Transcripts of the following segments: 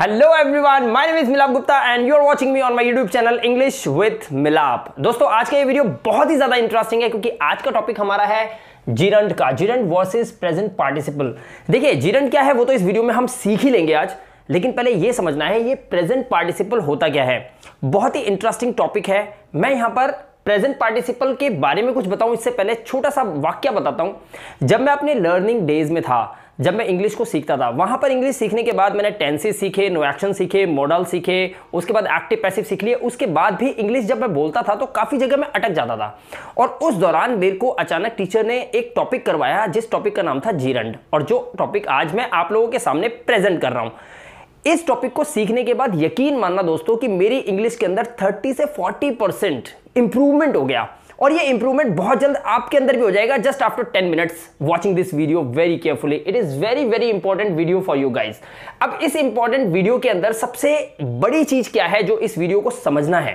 Hello everyone my name is Milap Gupta and you are watching me on my YouTube channel English with Milap दोस्तों आज का ये video बहुत ही ज़्यादा इंटरेस्टिंग है क्योंकि आज का टॉपिक हमारा है जीरंट का जीरंट वर्सेस प्रेजेंट पार्टिसिपल देखिए जीरंट क्या है वो तो इस वीडियो में हम सीख ही लेंगे आज लेकिन पहले ये समझना है ये प्रेजेंट पार्टिसिपल होता क्या है बहुत ही इंटरेस्टिंग टॉपिक है मैं यहाँ पर प्रेजेंट पार्टिसिपल के बारे में कुछ बताऊं इससे पहले छोटा सा वाक्य बताता हूं जब मैं अपने लर्निंग डेज में था जब मैं इंग्लिश को सीखता था वहाँ पर इंग्लिश सीखने के बाद मैंने टेंसेस सीखे नोएक्शन सीखे मॉडल सीखे उसके बाद एक्टिव पैसिव सीख लिए उसके बाद भी इंग्लिश जब मैं बोलता था तो काफ़ी जगह मैं अटक जाता था और उस दौरान मेरे को अचानक टीचर ने एक टॉपिक करवाया जिस टॉपिक का नाम था जीरंड और जो टॉपिक आज मैं आप लोगों के सामने प्रेजेंट कर रहा हूँ इस टॉपिक को सीखने के बाद यकीन मानना दोस्तों कि मेरी इंग्लिश के अंदर थर्टी से फोर्टी परसेंट इंप्रूवमेंट हो गया और ये इंप्रूवमेंट बहुत जल्द आपके अंदर भी हो जाएगा just after ten minutes watching this video very carefully it is very very important video for you guys अब इस इंपॉर्टेंट वीडियो के अंदर सबसे बड़ी चीज क्या है जो इस वीडियो को समझना है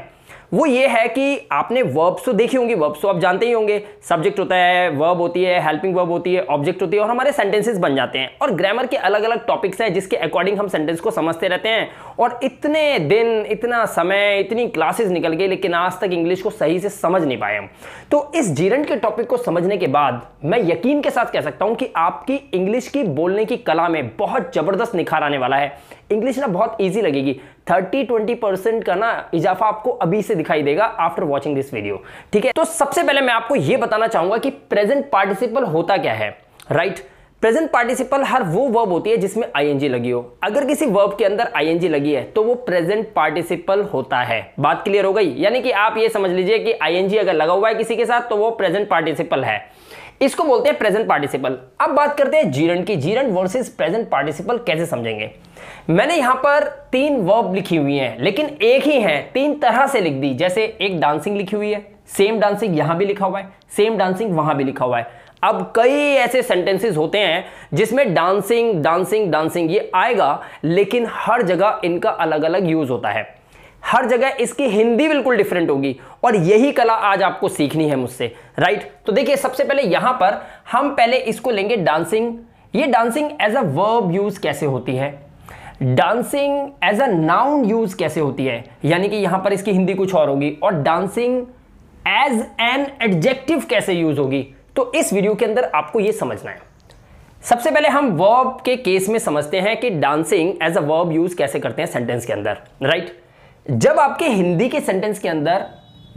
वो ये है कि आपने वर्ब्स तो देखे होंगे वर्ब्स तो आप जानते ही होंगे सब्जेक्ट होता है वर्ब होती है हेल्पिंग वर्ब होती है ऑब्जेक्ट होती है और हमारे सेंटेंसेस बन जाते हैं और ग्रामर के अलग अलग टॉपिक्स हैं जिसके अकॉर्डिंग हम सेंटेंस को समझते रहते हैं और इतने दिन इतना समय इतनी क्लासेस निकल गई लेकिन आज तक इंग्लिश को सही से समझ नहीं पाए हम तो इस जीरन के टॉपिक को समझने के बाद मैं यकीन के साथ कह सकता हूँ कि आपकी इंग्लिश की बोलने की कला में बहुत ज़बरदस्त निखार आने वाला है इंग्लिश ना बहुत ईजी लगेगी थर्टी ट्वेंटी परसेंट का ना इजाफा आपको अभी से दिखाई देगा आफ्टर वॉचिंग दिस वीडियो ठीक है तो सबसे पहले मैं आपको यह बताना चाहूंगा कि प्रेजेंट पार्टिसिपल होता क्या है राइट right? प्रेजेंट पार्टिसिपल हर वो वर्ब होती है जिसमें आईएनजी लगी हो अगर किसी वर्ब के अंदर आईएनजी लगी है तो वो प्रेजेंट पार्टिसिपल होता है बात क्लियर हो गई यानी कि आप ये समझ लीजिए कि आईएनजी अगर लगा हुआ है किसी के साथ तो वो प्रेजेंट पार्टिसिपल है इसको बोलते हैं प्रेजेंट पार्टिसिपल अब बात करते हैं जीरन की जीरन वर्सेस प्रेजेंट पार्टिसिपल कैसे समझेंगे मैंने यहां पर तीन वर्ब लिखी हुई हैं लेकिन एक ही है तीन तरह से लिख दी जैसे एक डांसिंग लिखी हुई है सेम डांसिंग यहां भी लिखा हुआ है सेम डांसिंग वहां भी लिखा हुआ है अब कई ऐसे सेंटेंसेस होते हैं जिसमें डांसिंग डांसिंग डांसिंग ये आएगा लेकिन हर जगह इनका अलग अलग यूज होता है हर जगह इसकी हिंदी बिल्कुल डिफरेंट होगी और यही कला आज आपको सीखनी है मुझसे राइट तो देखिए सबसे पहले यहां पर हम पहले इसको लेंगे डांसिंग ये dancing as a verb use कैसे होती है dancing as a noun use कैसे होती है यानी कि यहां पर इसकी हिंदी कुछ और होगी और डांसिंग एज एन एडजेक्टिव कैसे यूज होगी तो इस वीडियो के अंदर आपको यह समझना है सबसे पहले हम वर्ब के केस में समझते हैं कि dancing as a verb use कैसे करते हैं सेंटेंस के अंदर राइट right? जब आपके हिंदी के सेंटेंस के अंदर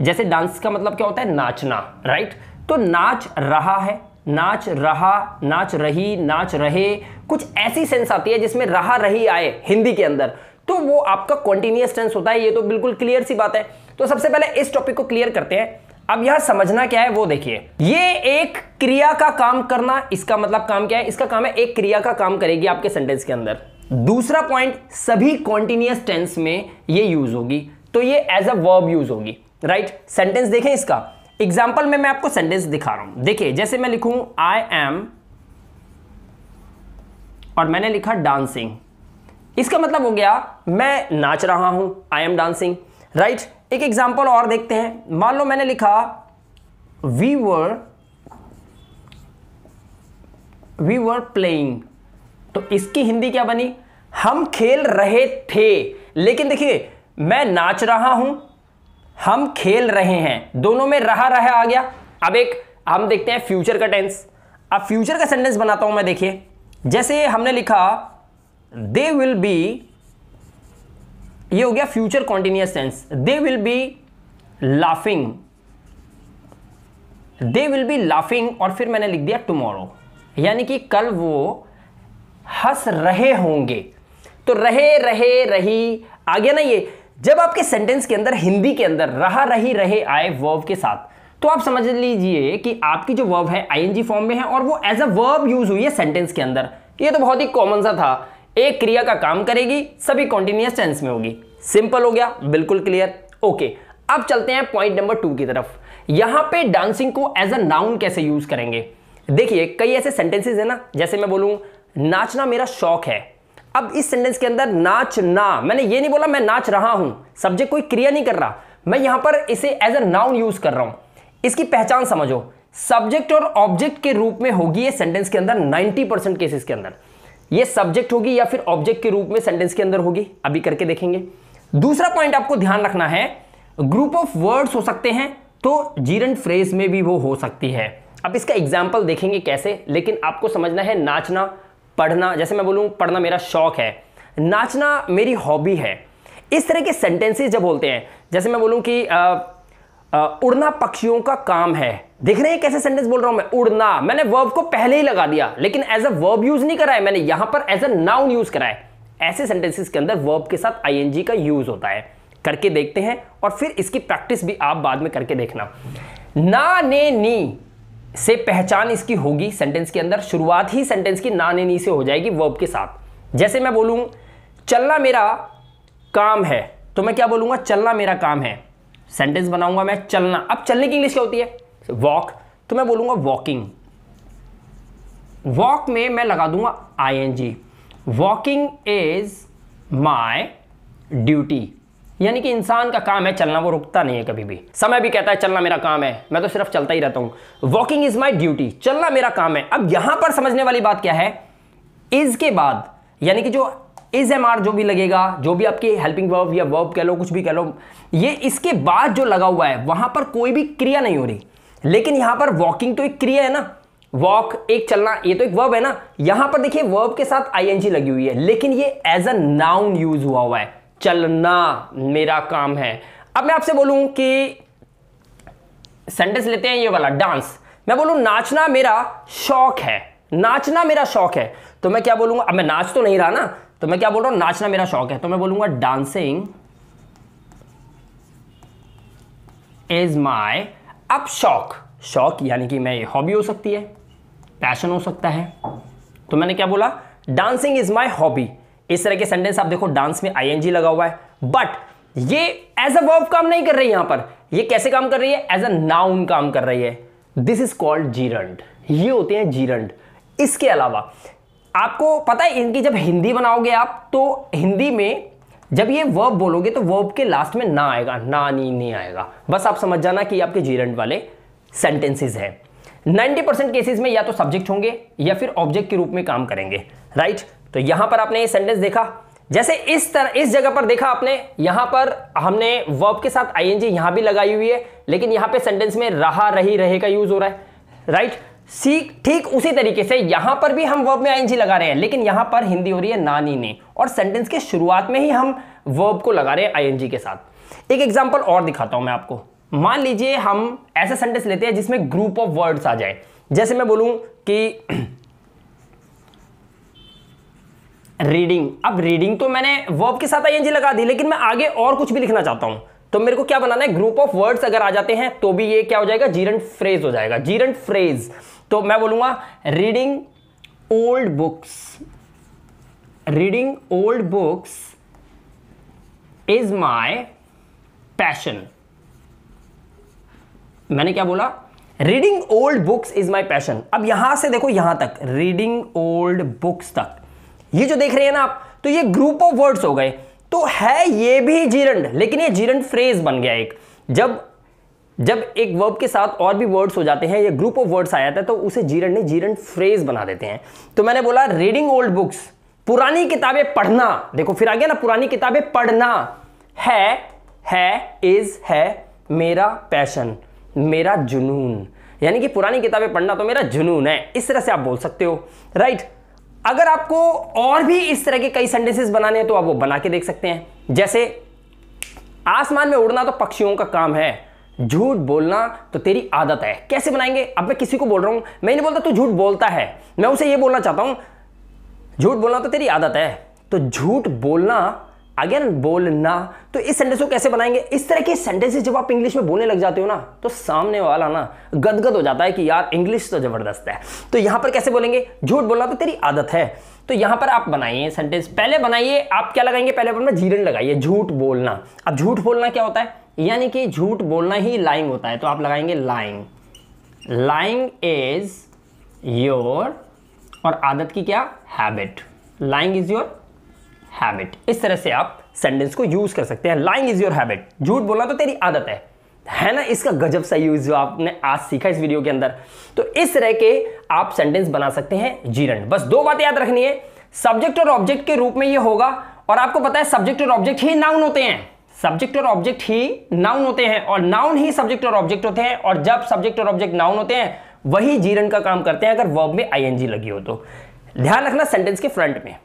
जैसे डांस का मतलब क्या होता है नाचना राइट तो नाच रहा है नाच रहा नाच रही नाच रहे कुछ ऐसी सेंस आती है जिसमें रहा रही आए हिंदी के अंदर तो वो आपका कॉन्टिन्यूस टेंस होता है ये तो बिल्कुल क्लियर सी बात है तो सबसे पहले इस टॉपिक को क्लियर करते हैं अब यहां समझना क्या है वो देखिए ये एक क्रिया का काम करना इसका मतलब काम क्या है इसका काम है एक क्रिया का काम करेगी आपके सेंटेंस के अंदर दूसरा पॉइंट सभी कॉन्टिन्यूस टेंस में ये यूज होगी तो ये एज अ वर्ब यूज होगी राइट सेंटेंस देखें इसका एग्जाम्पल में मैं आपको सेंटेंस दिखा रहा हूं देखिए जैसे मैं लिखूं आई एम और मैंने लिखा डांसिंग इसका मतलब हो गया मैं नाच रहा हूं आई एम डांसिंग राइट एक एग्जाम्पल और देखते हैं मान लो मैंने लिखा we were we were playing तो इसकी हिंदी क्या बनी हम खेल रहे थे लेकिन देखिए मैं नाच रहा हूं हम खेल रहे हैं दोनों में रहा रहा आ गया अब एक हम देखते हैं फ्यूचर का टेंस अब फ्यूचर का सेंटेंस बनाता हूं मैं देखिए जैसे हमने लिखा दे विल बी ये हो गया future continuous tense they will be laughing they will be laughing और फिर मैंने लिख दिया टुमोरो यानी कि कल वो हंस रहे होंगे तो रहे रहे रही आ गया ना ये जब आपके सेंटेंस के अंदर हिंदी के अंदर रहा रही रहे आए वर्व के साथ तो आप समझ लीजिए कि आपकी जो वर्ब है आईएनजी फॉर्म में है और वो एज अ वर्ब यूज हुई है सेंटेंस के अंदर ये तो बहुत ही कॉमन सा था एक क्रिया का काम करेगी सभी कॉन्टिन्यूस टेंस में होगी सिंपल हो गया बिल्कुल क्लियर ओके अब चलते हैं पॉइंट नंबर टू की तरफ यहां पे डांसिंग को एज अ नाउन कैसे यूज करेंगे देखिए कई ऐसे सेंटेंसेस है ना जैसे मैं बोलूं नाचना मेरा शौक है अब इस सेंटेंस के अंदर नाचना मैंने ये नहीं बोला मैं नाच रहा हूं सब्जेक्ट कोई क्रिया नहीं कर रहा मैं यहां पर इसे एज अ नाउन यूज कर रहा हूं इसकी पहचान समझो सब्जेक्ट और ऑब्जेक्ट के रूप में होगी ये सेंटेंस के अंदर 90 परसेंट केसेस के अंदर ये सब्जेक्ट होगी या फिर ऑब्जेक्ट के रूप में सेंटेंस के अंदर होगी अभी करके देखेंगे दूसरा पॉइंट आपको ध्यान रखना है ग्रुप ऑफ वर्ड्स हो सकते हैं तो जीरन फ्रेज में भी वो हो सकती है अब इसका एग्जाम्पल देखेंगे कैसे लेकिन आपको समझना है नाचना पढ़ना जैसे मैं बोलूँ पढ़ना मेरा शौक है नाचना मेरी हॉबी है इस तरह के सेंटेंसेस जब बोलते हैं जैसे मैं बोलूँ कि आ, आ, उड़ना पक्षियों का काम है देख रहे हैं कैसे सेंटेंस बोल रहा हूं मैं उड़ना मैंने वर्ब को पहले ही लगा दिया लेकिन एज अ वर्ब यूज नहीं करा है मैंने यहां पर एज अ नाउन यूज करा है ऐसे सेंटेंसेस के अंदर वर्ब के साथ आईएनजी का यूज़ होता है करके देखते हैं और फिर इसकी प्रैक्टिस भी आप बाद में करके देखना ना ने नी से पहचान इसकी होगी सेंटेंस के अंदर शुरुआत ही सेंटेंस की ना ने नी से हो जाएगी वर्ब के साथ जैसे मैं बोलूँ चलना मेरा काम है तो मैं क्या बोलूंगा चलना मेरा काम है सेंटेंस बनाऊंगा मैं चलना अब चलने की इंग्लिश क्या होती है वॉक तो मैं बोलूंगा वॉकिंग वॉक में मैं लगा दूंगा I N G walking is my duty यानी कि इंसान का काम है चलना वो रुकता नहीं है कभी भी समय भी कहता है चलना मेरा काम है मैं तो सिर्फ चलता ही रहता हूं वॉकिंग इज माई ड्यूटी चलना मेरा काम है अब यहां पर समझने वाली बात क्या है इज के बाद यानी कि जो इज एम आर जो भी लगेगा जो भी आपके हेल्पिंग वर्ब या वर्ब कह लो कुछ भी कह लो ये इसके बाद जो लगा हुआ है वहां पर कोई भी क्रिया नहीं हो रही लेकिन यहां पर वॉकिंग तो एक क्रिया है ना वॉक एक चलना ये तो एक वर्ब है ना यहां पर देखिए वर्ब के साथ आईएनजी लगी हुई है लेकिन ये एज अ नाउन यूज हुआ हुआ है चलना मेरा काम है अब मैं आपसे बोलूं कि सेंटेंस लेते हैं ये वाला डांस मैं बोलूं नाचना मेरा शौक है नाचना मेरा शौक है तो मैं क्या बोलूंगा अब मैं नाच तो नहीं रहा ना तो मैं क्या बोल रहा हूं नाचना मेरा शौक है तो मैं बोलूंगा डांसिंग इज माई अब शौक शौक यानी कि मैं हॉबी हो सकती है पैशन हो सकता है तो मैंने क्या बोला डांसिंग इज माई हॉबी इस तरह के सेंटेंस आप देखो डांस में आई लगा हुआ है बट ये एज अ वर्ब काम नहीं कर रही है यहां पर ये कैसे काम कर रही है एज अ नाउन काम कर रही है दिस इज कॉल्ड जीरंड ये होते हैं जीरंड इसके अलावा आपको पता है इनकी जब हिंदी बनाओगे आप तो हिंदी में जब ये वर्ब बोलोगे तो वर्ब के लास्ट में ना आएगा ना नी नहीं आएगा बस आप समझ जाना कि आपके जीरंड वाले सेंटेंसेस हैं 90 परसेंट केसेज में या तो सब्जेक्ट होंगे या फिर ऑब्जेक्ट के रूप में काम करेंगे राइट तो यहां पर आपने ये सेंटेंस देखा जैसे इस तरह इस जगह पर देखा आपने यहां पर हमने वर्ब के साथ आई एनजी यहां भी लगाई हुई है लेकिन यहां पे सेंटेंस में रहा रही रहे का यूज हो रहा है राइट सी ठीक उसी तरीके से यहां पर भी हम वर्ब में आईएनजी लगा रहे हैं लेकिन यहां पर हिंदी हो रही है नानी ने और सेंटेंस के शुरुआत में ही हम वर्ब को लगा रहे हैं आईएनजी के साथ एक एग्जाम्पल और दिखाता हूं मैं आपको मान लीजिए हम ऐसा सेंटेंस लेते हैं जिसमें ग्रुप ऑफ वर्ड्स आ जाए जैसे मैं बोलूं कि रीडिंग अब रीडिंग तो मैंने वर्ब के साथ आई लगा दी लेकिन मैं आगे और कुछ भी लिखना चाहता हूं तो मेरे को क्या बनाना है ग्रुप ऑफ वर्ड्स अगर आ जाते हैं तो भी ये क्या हो जाएगा जीरन फ्रेज हो जाएगा जीरन फ्रेज तो मैं बोलूंगा reading old books reading old books is my passion मैंने क्या बोला reading old books is my passion अब यहां से देखो यहां तक रीडिंग ओल्ड बुक्स तक ये जो देख रहे हैं ना आप तो ये ग्रुप ऑफ वर्ड्स हो गए तो है ये भी जीरंड लेकिन ये जीरंड फ्रेज बन गया एक जब जब एक वर्ब के साथ और भी वर्ड्स हो जाते हैं या ग्रुप ऑफ वर्ड्स आ जाता है तो उसे जीरंड ने जीरंड फ्रेज बना देते हैं तो मैंने बोला रीडिंग ओल्ड बुक्स पुरानी किताबें पढ़ना देखो फिर आ गया ना पुरानी किताबें पढ़ना है है इज है मेरा पैशन मेरा जुनून यानी कि पुरानी किताबें पढ़ना तो मेरा जुनून है इस तरह से आप बोल सकते हो राइट अगर आपको और भी इस तरह के कई सेंटेंसेस बनाने हैं तो आप वो बना के देख सकते हैं जैसे आसमान में उड़ना तो पक्षियों का काम है झूठ बोलना तो तेरी आदत है कैसे बनाएंगे अब मैं किसी को बोल रहा हूं मैं नहीं बोलता तू झूठ बोलता है मैं उसे यह बोलना चाहता हूं झूठ बोलना तो तेरी आदत है तो झूठ बोलना अगेन बोलना तो इस सेंटेंस को कैसे बनाएंगे इस तरह के सेंटेंसेस जब आप इंग्लिश में बोलने लग जाते हो ना तो सामने वाला ना गदगद हो जाता है कि यार इंग्लिश तो ज़बरदस्त है तो यहां पर कैसे बोलेंगे झूठ बोलना तो तेरी आदत है तो यहां पर आप बनाइए सेंटेंस पहले बनाइए आप क्या लगाएंगे पहले अपना जीरन लगाइए झूठ बोलना अब झूठ बोलना क्या होता है यानी कि झूठ बोलना ही लाइंग होता है तो आप लगाएंगे लाइंग लाइंग इज योर और आदत की क्या habit lying is your habit इस तरह से आप सेंटेंस को यूज कर सकते हैं लाइंग इज योर हैबिट झूठ बोलना तो तेरी आदत है है ना इसका गजब सा यूज जो आपने आज सीखा इस वीडियो के अंदर तो इस तरह के आप सेंटेंस बना सकते हैं जीरण बस दो बातें याद रखनी है सब्जेक्ट और ऑब्जेक्ट के रूप में ये होगा और आपको पता है सब्जेक्ट और ऑब्जेक्ट ही नाउन होते हैं सब्जेक्ट और ऑब्जेक्ट ही नाउन होते हैं और नाउन ही सब्जेक्ट और ऑब्जेक्ट होते हैं और जब सब्जेक्ट और ऑब्जेक्ट नाउन होते हैं वही जीरण का काम करते हैं अगर वर्ब में आईएनजी लगी हो तो ध्यान रखना सेंटेंस के फ्रंट में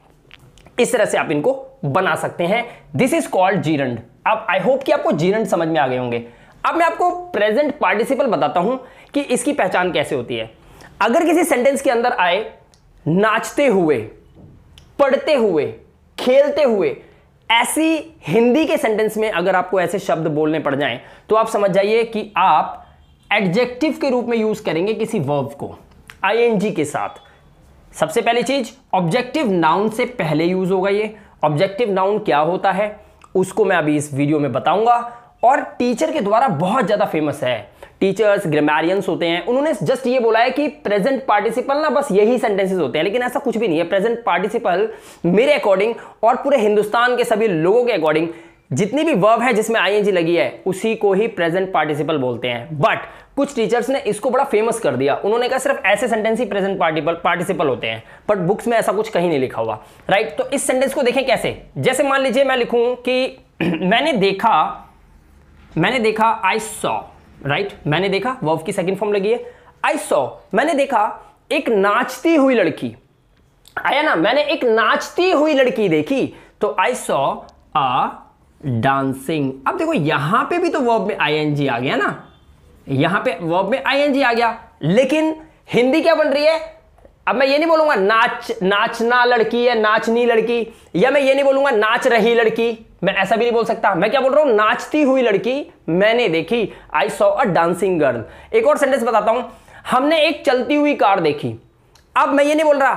इस तरह से आप इनको बना सकते हैं दिस इज कॉल्ड जीरंड अब आई होप कि आपको जीरंड समझ में आ गए होंगे अब मैं आपको प्रेजेंट पार्टिसिपल बताता हूं कि इसकी पहचान कैसे होती है अगर किसी सेंटेंस के अंदर आए नाचते हुए पढ़ते हुए खेलते हुए ऐसी हिंदी के सेंटेंस में अगर आपको ऐसे शब्द बोलने पड़ जाएं तो आप समझ जाइए कि आप एडजेक्टिव के रूप में यूज करेंगे किसी वर्ब को आई के साथ सबसे पहली चीज ऑब्जेक्टिव नाउन से पहले यूज होगा ये ऑब्जेक्टिव नाउन क्या होता है उसको मैं अभी इस वीडियो में बताऊंगा और टीचर के द्वारा बहुत ज़्यादा फेमस है टीचर्स ग्रामेरियंस होते हैं उन्होंने जस्ट ये बोला है कि प्रेजेंट पार्टिसिपल ना बस यही सेंटेंसेस होते हैं लेकिन ऐसा कुछ भी नहीं है प्रेजेंट पार्टिसिपल मेरे अकॉर्डिंग और पूरे हिंदुस्तान के सभी लोगों के अकॉर्डिंग जितनी भी वर्ब है जिसमें आईएनजी लगी है उसी को ही प्रेजेंट पार्टिसिपल बोलते हैं बट कुछ टीचर्स ने इसको बड़ा फेमस कर दिया उन्होंने कहा सिर्फ ऐसे सेंटेंस ही प्रेजेंट पार्टिपल पार्टिसिपल होते हैं बट बुक्स में ऐसा कुछ कहीं नहीं लिखा हुआ राइट तो इस सेंटेंस को देखें कैसे जैसे मान लीजिए मैं लिखूं कि मैंने देखा मैंने देखा आई सॉ राइट मैंने देखा वर्ब की सेकेंड फॉर्म लगी है आई सॉ मैंने देखा एक नाचती हुई लड़की आया ना मैंने एक नाचती हुई लड़की देखी तो आई सॉ आ डांसिंग अब देखो यहां पे भी तो वर्ब में आई आ गया ना यहां पे वर्ब में आई आ गया लेकिन हिंदी क्या बन रही है अब मैं ये नहीं बोलूंगा नाच नाचना लड़की या नाचनी लड़की या मैं ये नहीं बोलूंगा नाच रही लड़की मैं ऐसा भी नहीं बोल सकता मैं क्या बोल रहा हूं नाचती हुई लड़की मैंने देखी I saw a dancing girl एक और सेंटेंस बताता हूं हमने एक चलती हुई कार देखी अब मैं ये नहीं बोल रहा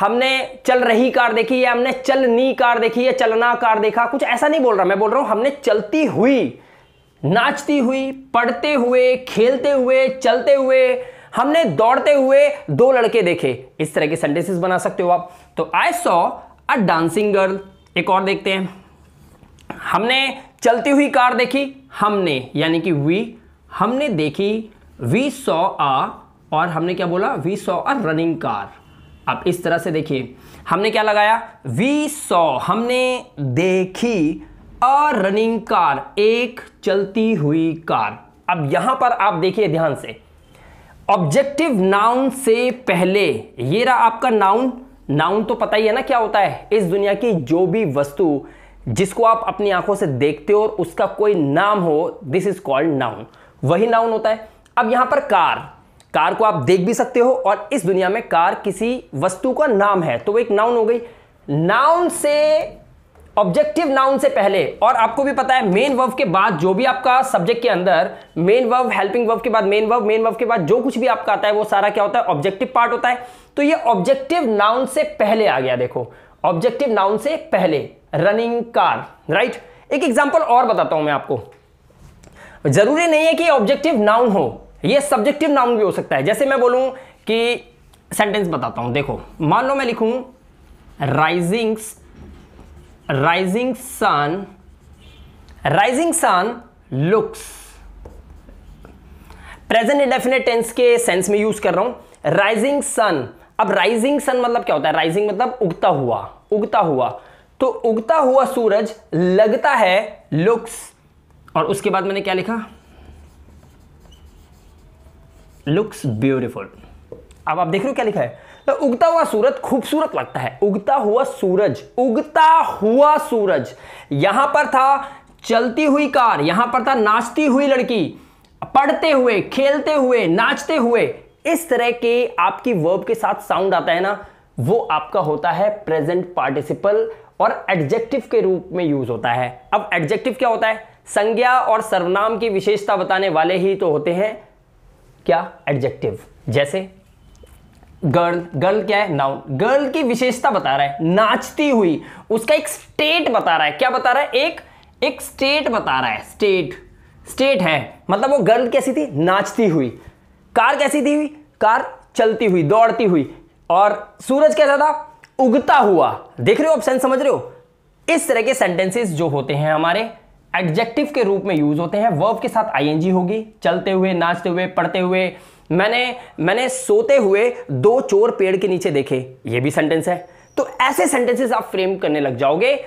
हमने चल रही कार देखी या हमने चलनी कार देखी या चलना कार देखा कुछ ऐसा नहीं बोल रहा मैं बोल रहा हूं हमने चलती हुई नाचती हुई पढ़ते हुए खेलते हुए चलते हुए हमने दौड़ते हुए दो लड़के देखे इस तरह के सेंटेंसेस बना सकते हो आप तो I saw a dancing girl एक और देखते हैं हमने चलती हुई कार देखी हमने यानी कि वी हमने देखी वी सॉ आ और हमने क्या बोला we saw a running car अब इस तरह से देखिए हमने क्या लगाया वी सौ हमने देखी अ रनिंग कार एक चलती हुई कार अब यहां पर आप देखिए ध्यान से ऑब्जेक्टिव नाउन से पहले ये रहा आपका नाउन नाउन तो पता ही है ना क्या होता है इस दुनिया की जो भी वस्तु जिसको आप अपनी आंखों से देखते हो और उसका कोई नाम हो दिस इज कॉल्ड नाउन वही नाउन होता है अब यहां पर कार कार को आप देख भी सकते हो और इस दुनिया में कार किसी वस्तु का नाम है तो वो एक नाउन हो गई नाउन से ऑब्जेक्टिव नाउन से पहले और आपको भी पता है मेन वर्व के बाद जो भी आपका सब्जेक्ट के अंदर मेन वर्व हेल्पिंग वर्व के बाद मेन वर्व मेन वर्व के बाद जो कुछ भी आपका आता है वो सारा क्या होता है ऑब्जेक्टिव पार्ट होता है तो ये ऑब्जेक्टिव नाउन से पहले आ गया देखो ऑब्जेक्टिव नाउन से पहले रनिंग कार राइट एक एग्जाम्पल और बताता हूं मैं आपको जरूरी नहीं है कि ऑब्जेक्टिव नाउन हो ये सब्जेक्टिव नाउन भी हो सकता है जैसे मैं बोलूं कि सेंटेंस बताता हूं देखो मान लो मैं लिखूं risings rising sun rising sun looks present indefinite tense के सेंस में यूज कर रहा हूं राइजिंग सन अब राइजिंग सन मतलब क्या होता है राइजिंग मतलब उगता हुआ उगता हुआ तो उगता हुआ सूरज लगता है लुक्स और उसके बाद मैंने क्या लिखा लुक्स ब्यूटिफुल अब आप देख रहे हो क्या लिखा है तो उगता हुआ सूरज खूबसूरत लगता है उगता हुआ सूरज उगता हुआ सूरज यहां पर था चलती हुई कार यहां पर था नाचती हुई लड़की पढ़ते हुए खेलते हुए नाचते हुए इस तरह के आपकी वर्ब के साथ साउंड आता है ना वो आपका होता है प्रेजेंट पार्टिसिपल और एडजेक्टिव के रूप में यूज होता है अब एडजेक्टिव क्या होता है संज्ञा और सर्वनाम की विशेषता बताने वाले ही तो होते हैं क्या एडजेक्टिव जैसे गर्ल गर्ल क्या है नाउन गर्ल की विशेषता बता रहा है नाचती हुई उसका एक स्टेट बता रहा है क्या बता रहा है एक एक स्टेट बता रहा है स्टेट स्टेट है मतलब वो गर्ल कैसी थी नाचती हुई कार कैसी थी हुई कार चलती हुई दौड़ती हुई और सूरज कैसा था उगता हुआ देख रहे हो ऑप्शन समझ रहे हो इस तरह के सेंटेंसेस जो होते हैं हमारे एडजेक्टिव के रूप में यूज होते हैं वर्ब के साथ आईएनजी होगी चलते हुए नाचते हुए पढ़ते हुए मैंने मैंने सोते हुए दो चोर पेड़ के नीचे देखे ये भी सेंटेंस है तो ऐसे सेंटेंसेस आप फ्रेम करने लग जाओगे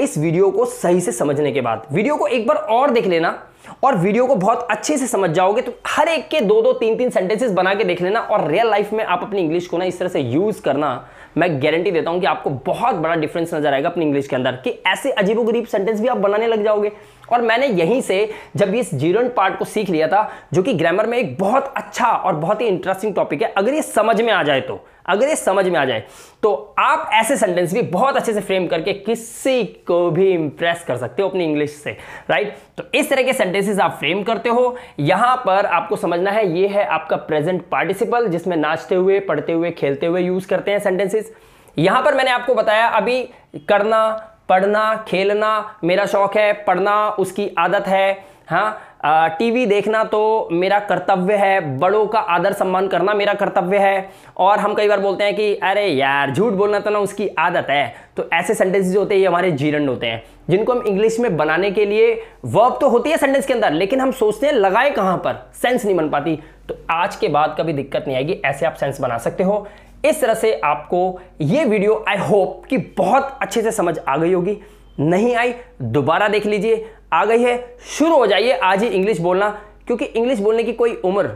इस वीडियो को सही से समझने के बाद वीडियो को एक बार और देख लेना और वीडियो को बहुत अच्छे से समझ जाओगे तो हर एक के दो दो तीन तीन सेंटेंसेस बना के देख लेना और रियल लाइफ में आप अपनी इंग्लिश को ना इस तरह से यूज़ करना मैं गारंटी देता हूं कि आपको बहुत बड़ा डिफरेंस नजर आएगा अपनी इंग्लिश के अंदर कि ऐसे गरीब सेंटेंस भी आप बनाने लग जाओगे और मैंने यहीं से जब इस जीरो पार्ट को सीख लिया था जो कि ग्रामर में एक बहुत अच्छा और बहुत ही इंटरेस्टिंग टॉपिक है अगर ये समझ में आ जाए तो अगर ये समझ में आ जाए तो आप ऐसे सेंटेंस भी बहुत अच्छे से फ्रेम करके किसी को भी इंप्रेस कर सकते हो अपनी इंग्लिश से राइट तो इस तरह के सेंटेंसेस आप फ्रेम करते हो यहां पर आपको समझना है ये है आपका प्रेजेंट पार्टिसिपल जिसमें नाचते हुए पढ़ते हुए खेलते हुए यूज करते हैं सेंटेंसेस यहां पर मैंने आपको बताया अभी करना पढ़ना खेलना मेरा शौक है पढ़ना उसकी आदत है हाँ टीवी देखना तो मेरा कर्तव्य है बड़ों का आदर सम्मान करना मेरा कर्तव्य है और हम कई बार बोलते हैं कि अरे यार झूठ बोलना तो ना उसकी आदत है तो ऐसे सेंटेंसेज होते हैं ये हमारे जीरण होते हैं जिनको हम इंग्लिश में बनाने के लिए वर्ब तो होती है सेंटेंस के अंदर लेकिन हम सोचते हैं लगाए कहाँ पर सेंस नहीं बन पाती तो आज के बाद कभी दिक्कत नहीं आएगी ऐसे आप सेंस बना सकते हो इस तरह से आपको ये वीडियो आई होप कि बहुत अच्छे से समझ आ गई होगी नहीं आई दोबारा देख लीजिए आ गई है शुरू हो जाइए आज ही इंग्लिश बोलना क्योंकि इंग्लिश बोलने की कोई उम्र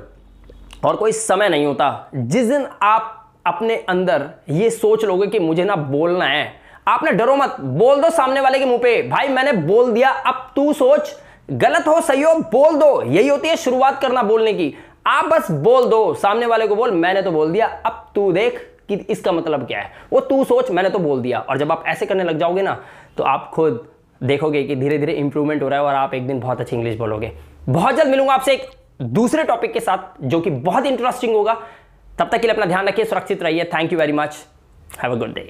और कोई समय नहीं होता जिस दिन आप अपने अंदर ये सोच लोगे कि मुझे ना बोलना है आपने डरो मत बोल दो सामने वाले के मुंह पे भाई मैंने बोल दिया अब तू सोच गलत हो सही हो बोल दो यही होती है शुरुआत करना बोलने की आप बस बोल दो सामने वाले को बोल मैंने तो बोल दिया अब तू देख कि इसका मतलब क्या है वो तू सोच मैंने तो बोल दिया और जब आप ऐसे करने लग जाओगे ना तो आप खुद देखोगे कि धीरे धीरे इंप्रूवमेंट हो रहा है और आप एक दिन बहुत अच्छी इंग्लिश बोलोगे बहुत जल्द मिलूंगा आपसे एक दूसरे टॉपिक के साथ जो कि बहुत इंटरेस्टिंग होगा तब तक के लिए अपना ध्यान रखिए सुरक्षित रहिए thank you very much have a good day